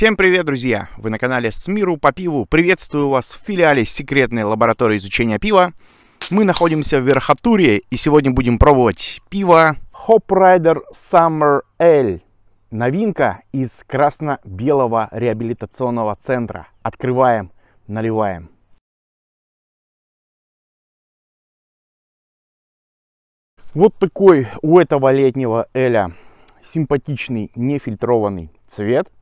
Всем привет, друзья! Вы на канале С миру по пиву. Приветствую вас в филиале секретной лаборатории изучения пива. Мы находимся в Верхотуре и сегодня будем пробовать пиво Hop Rider Summer Ale. Новинка из красно-белого реабилитационного центра. Открываем, наливаем. Вот такой у этого летнего эля симпатичный нефильтрованный цвет –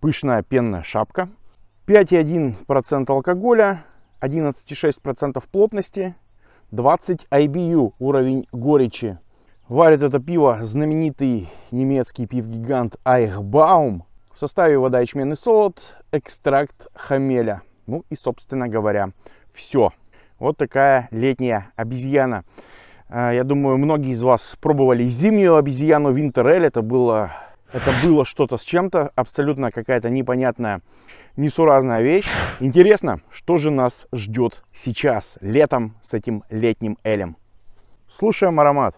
пышная пенная шапка. 5,1% алкоголя, 11,6% плотности, 20 IBU уровень горечи. Варит это пиво знаменитый немецкий пив-гигант Айхбаум. В составе вода ячменный солод, экстракт хамеля. Ну и, собственно говоря, все. Вот такая летняя обезьяна. Э, я думаю, многие из вас пробовали зимнюю обезьяну Winter Это было это было что-то с чем-то, абсолютно какая-то непонятная, несуразная вещь. Интересно, что же нас ждет сейчас, летом, с этим летним элем. Слушаем аромат.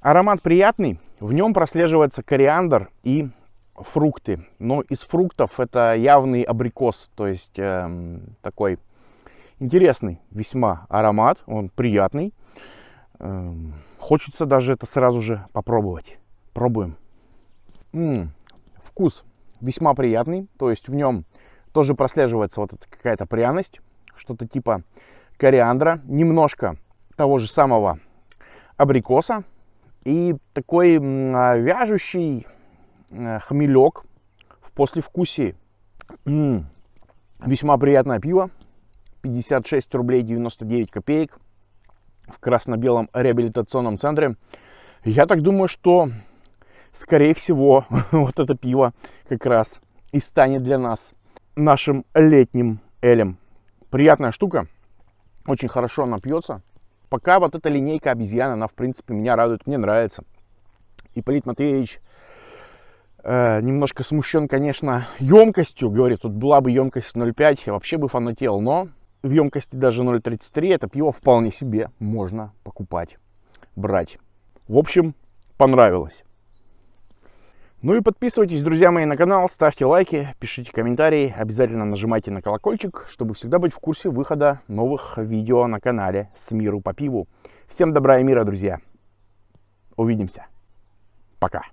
Аромат приятный, в нем прослеживается кориандр и фрукты. Но из фруктов это явный абрикос, то есть э, такой интересный весьма аромат, он приятный. Э, хочется даже это сразу же попробовать. Пробуем. М-м, вкус весьма приятный, то есть в нем тоже прослеживается вот эта какая-то пряность, что-то типа кориандра, немножко того же самого абрикоса и такой а, вяжущий э, хмелек в послевкусии. М-м, весьма приятное пиво, 56 рублей 99 копеек в красно-белом реабилитационном центре. Я так думаю, что скорее всего, вот это пиво как раз и станет для нас нашим летним элем. Приятная штука, очень хорошо она пьется. Пока вот эта линейка обезьяна, она, в принципе, меня радует, мне нравится. И Полит Матвеевич э, немножко смущен, конечно, емкостью, говорит, тут была бы емкость 0,5, я вообще бы фанател, но в емкости даже 0,33 это пиво вполне себе можно покупать, брать. В общем, понравилось. Ну и подписывайтесь, друзья мои, на канал, ставьте лайки, пишите комментарии, обязательно нажимайте на колокольчик, чтобы всегда быть в курсе выхода новых видео на канале «С миру по пиву». Всем добра и мира, друзья! Увидимся! Пока!